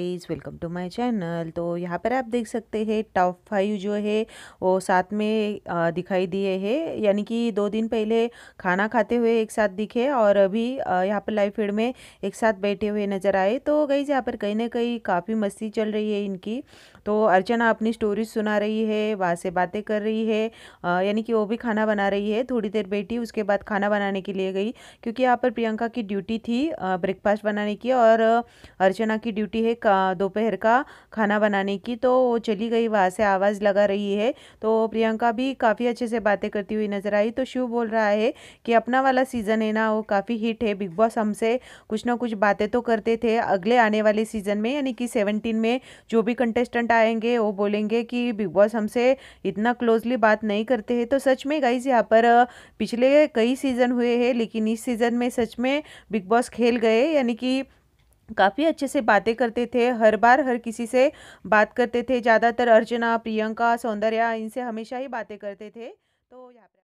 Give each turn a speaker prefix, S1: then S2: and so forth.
S1: please welcome to my channel तो यहाँ पर आप देख सकते हैं टॉप फाइव जो है वो साथ में दिखाई दिए हैं यानी कि दो दिन पहले खाना खाते हुए एक साथ दिखे और अभी यहाँ पर लाइव फीड में एक साथ बैठे हुए नज़र आए तो गई यहाँ पर कहीं ना कहीं काफ़ी मस्ती चल रही है इनकी तो अर्चना अपनी स्टोरी सुना रही है वहाँ से बातें कर रही है यानी कि वो भी खाना बना रही है थोड़ी देर बैठी उसके बाद खाना बनाने के लिए गई क्योंकि यहाँ पर प्रियंका की ड्यूटी थी ब्रेकफास्ट बनाने की और अर्चना की ड्यूटी है दोपहर का खाना बनाने की तो वो चली गई वहाँ से आवाज़ लगा रही है तो प्रियंका भी काफ़ी अच्छे से बातें करती हुई नज़र आई तो शिव बोल रहा है कि अपना वाला सीज़न है ना वो काफ़ी हिट है बिग बॉस हमसे कुछ ना कुछ बातें तो करते थे अगले आने वाले सीज़न में यानी कि सेवनटीन में जो भी कंटेस्टेंट आएंगे वो बोलेंगे कि बिग बॉस हमसे इतना क्लोजली बात नहीं करते हैं तो सच में गाइज यहाँ पर पिछले कई सीज़न हुए हैं लेकिन इस सीज़न में सच में बिग बॉस खेल गए यानी कि काफ़ी अच्छे से बातें करते थे हर बार हर किसी से बात करते थे ज़्यादातर अर्चना प्रियंका सौंदर्या इनसे हमेशा ही बातें करते थे तो यहाँ